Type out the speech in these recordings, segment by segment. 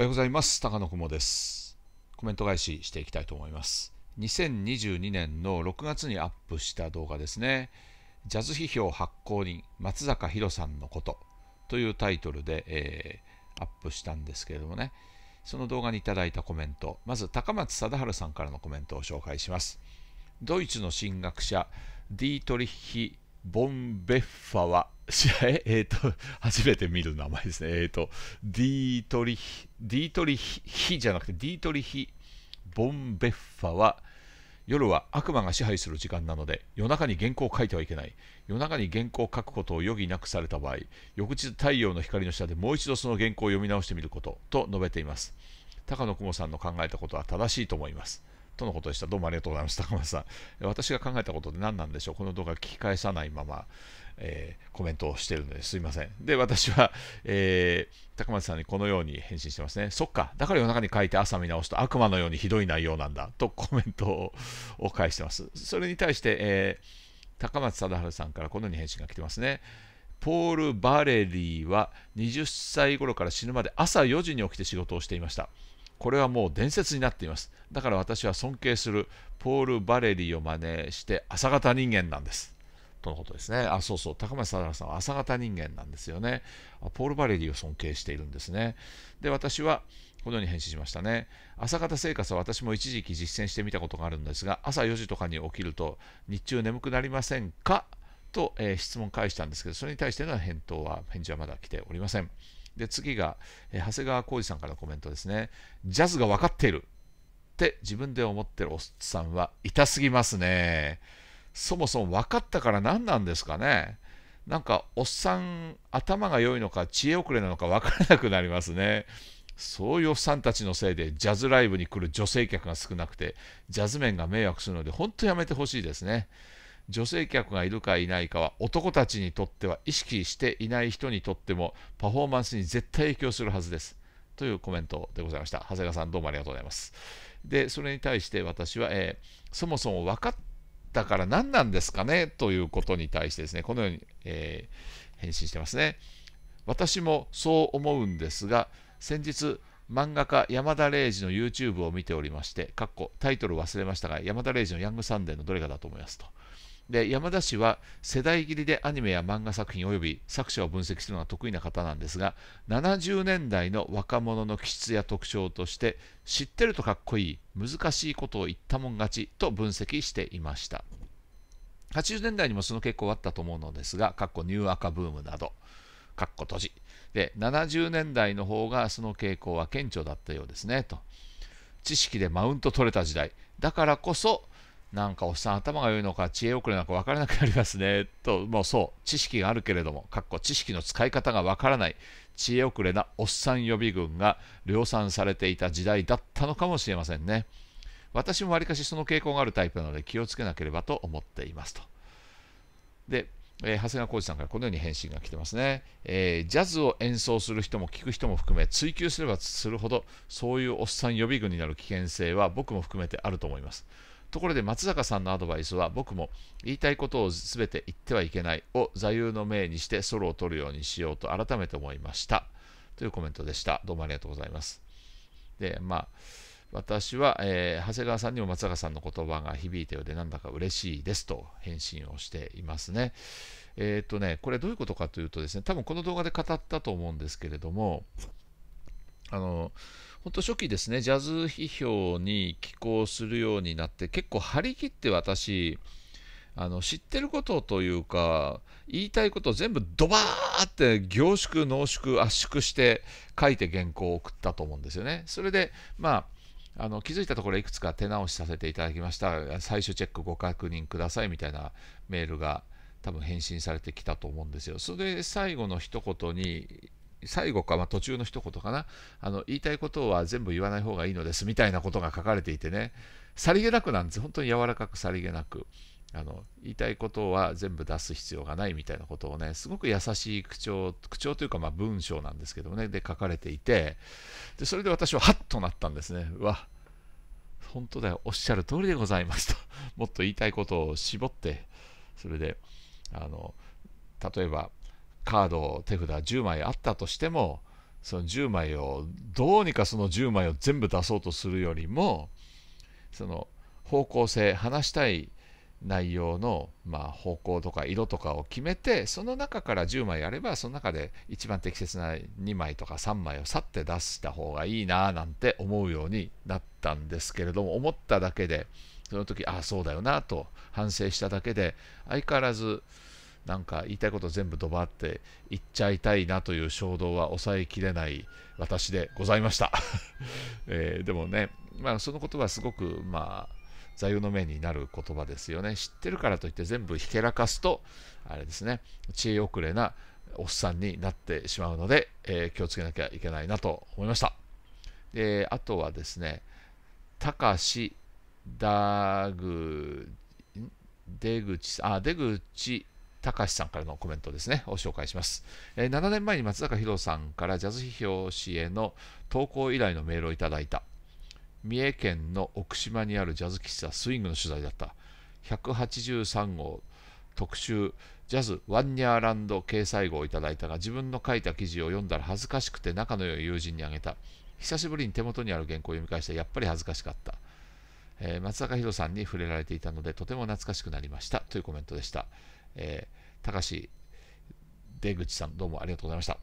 おはようございます。高野雲です。コメント返ししていきたいと思います。2022年の6月にアップした動画ですね。ジャズ批評発行人、松坂弘さんのことというタイトルで、えー、アップしたんですけれどもね、その動画にいただいたコメント、まず高松貞治さんからのコメントを紹介します。ドイツの進学者、ディートリッヒ・ボンベッファは、試合、えっ、と、初めて見る名前ですね。えっ、と、ディートリヒ、ディートリヒじゃなくて、ディートリヒ、ボンベッファは、夜は悪魔が支配する時間なので、夜中に原稿を書いてはいけない。夜中に原稿を書くことを余儀なくされた場合、翌日太陽の光の下でもう一度その原稿を読み直してみることと述べています。高野雲さんの考えたことは正しいと思います。とのことでした。どうもありがとうございました。高松さん。私が考えたことで何なんでしょう。この動画聞き返さないまま、えー、コメントをしているのですいません。で、私は、えー、高松さんにこのように返信してますね。そっか。だから夜中に書いて朝見直すと悪魔のようにひどい内容なんだ。とコメントを返してます。それに対して、えー、高松貞治さんからこのように返信が来てますね。ポール・バレリーは20歳頃から死ぬまで朝4時に起きて仕事をしていました。これはもう伝説になっています。だから私は尊敬するポール・バレリーを真似して朝方人間なんです。とのことですね。あ、そうそう、高松貞さんは朝方人間なんですよね。ポール・バレリーを尊敬しているんですね。で、私はこのように返信しましたね。朝方生活は私も一時期実践してみたことがあるんですが、朝4時とかに起きると日中眠くなりませんかと、えー、質問返したんですけど、それに対しての返答は、返事はまだ来ておりません。で次が、え長谷川浩二さんからコメントですね。ジャズが分かっているって自分で思ってるおっさんは痛すぎますね。そもそも分かったから何なんですかね。なんかおっさん頭が良いのか知恵遅れなのか分からなくなりますね。そういうおっさんたちのせいでジャズライブに来る女性客が少なくてジャズ面が迷惑するので本当やめてほしいですね。女性客がいるかいないかは男たちにとっては意識していない人にとってもパフォーマンスに絶対影響するはずですというコメントでございました長谷川さんどうもありがとうございますでそれに対して私は、えー、そもそも分かったから何なんですかねということに対してですねこのように、えー、返信してますね私もそう思うんですが先日漫画家山田玲二の YouTube を見ておりまして、かっこタイトル忘れましたが、山田玲二のヤングサンデーのどれかだと思いますと。で山田氏は世代切りでアニメや漫画作品及び作者を分析するのが得意な方なんですが70年代の若者の気質や特徴として知ってるとかっこいい難しいことを言ったもん勝ちと分析していました80年代にもその傾向あったと思うのですが、かっこニューアカブームなど、かっこ閉じ。で、70年代の方がその傾向は顕著だったようですね、と。知識でマウント取れた時代。だからこそ、なんかおっさん頭が良いのか知恵遅れなのか分からなくなりますね。と、もうそう、知識があるけれども、かっこ知識の使い方が分からない、知恵遅れなおっさん予備軍が量産されていた時代だったのかもしれませんね。私もわりかしその傾向があるタイプなので気をつけなければと思っていますと。で、えー、長谷川浩二さんからこのように返信が来てますね、えー、ジャズを演奏する人も聴く人も含め追求すればするほどそういうおっさん予備軍になる危険性は僕も含めてあると思いますところで松坂さんのアドバイスは僕も言いたいことを全て言ってはいけないを座右の銘にしてソロを取るようにしようと改めて思いましたというコメントでしたどうもありがとうございますでまあ私は、えー、長谷川さんにも松坂さんの言葉が響いたようでなんだか嬉しいですと返信をしていますねえっ、とねこれどういうことかというとですね多分この動画で語ったと思うんですけれどもあの本当初期ですねジャズ批評に寄稿するようになって結構張り切って私あの知ってることというか言いたいことを全部ドバーって凝縮濃縮圧縮して書いて原稿を送ったと思うんですよね。それでまああの気づいたところいくつか手直しさせていただきました最終チェックご確認くださいみたいなメールが多分返信されてきたと思うんですよ。それで最後の一言に最後か、まあ、途中の一言かなあの言いたいことは全部言わない方がいいのですみたいなことが書かれていてねさりげなくなんです本当に柔らかくさりげなくあの言いたいことは全部出す必要がないみたいなことをねすごく優しい口調口調というかまあ文章なんですけどねで書かれていてでそれで私はハッとなったんですねうわ本当だよおっしゃる通りでございますともっと言いたいことを絞ってそれであの例えばカード手札10枚あったとしてもその10枚をどうにかその10枚を全部出そうとするよりもその方向性話したい内容の、まあ、方向とか色とかを決めてその中から10枚あればその中で一番適切な2枚とか3枚を去って出した方がいいななんて思うようになったんですけれども思っただけでその時ああそうだよなと反省しただけで相変わらずなんか言いたいこと全部ドバって言っちゃいたいなという衝動は抑えきれない私でございました えー、でもね、まあ、そのことはすごく、まあ、座右の銘になる言葉ですよね。知ってるからといって全部ひけらかすと、あれですね、知恵遅れなおっさんになってしまうので、えー、気をつけなきゃいけないなと思いました。で、あとはですね、たかし、だぐ、出口、あ、出口高さんからのコメントですね、を紹介します。えー、7年前に松坂弘さんからジャズ批評誌への投稿依頼のメールをいただいた。三重県の奥島にあるジャズ喫茶スイングの取材だった。183号特集ジャズワンニャーランド掲載号をいただいたが自分の書いた記事を読んだら恥ずかしくて仲の良い友人にあげた久しぶりに手元にある原稿を読み返してやっぱり恥ずかしかった、えー、松坂弘さんに触れられていたのでとても懐かしくなりましたというコメントでしたえー、高橋出口さん、どうもありがとうございました。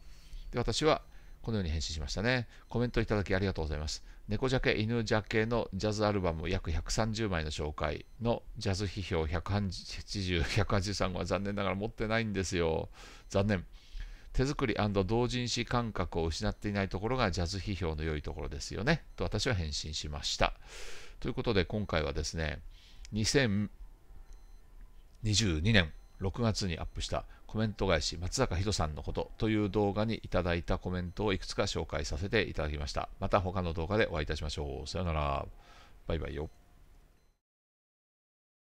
で、私は、このように返信しましたね。コメントいただきありがとうございます。猫ジャケ、犬ジャケのジャズアルバム約130枚の紹介のジャズ批評180、183は残念ながら持ってないんですよ。残念。手作り同人誌感覚を失っていないところがジャズ批評の良いところですよね。と私は返信しました。ということで今回はですね、2022年6月にアップしたコメント返し松坂人さんのことという動画にいただいたコメントをいくつか紹介させていただきました。また他の動画でお会いいたしましょう。さよなら。バイバイよ。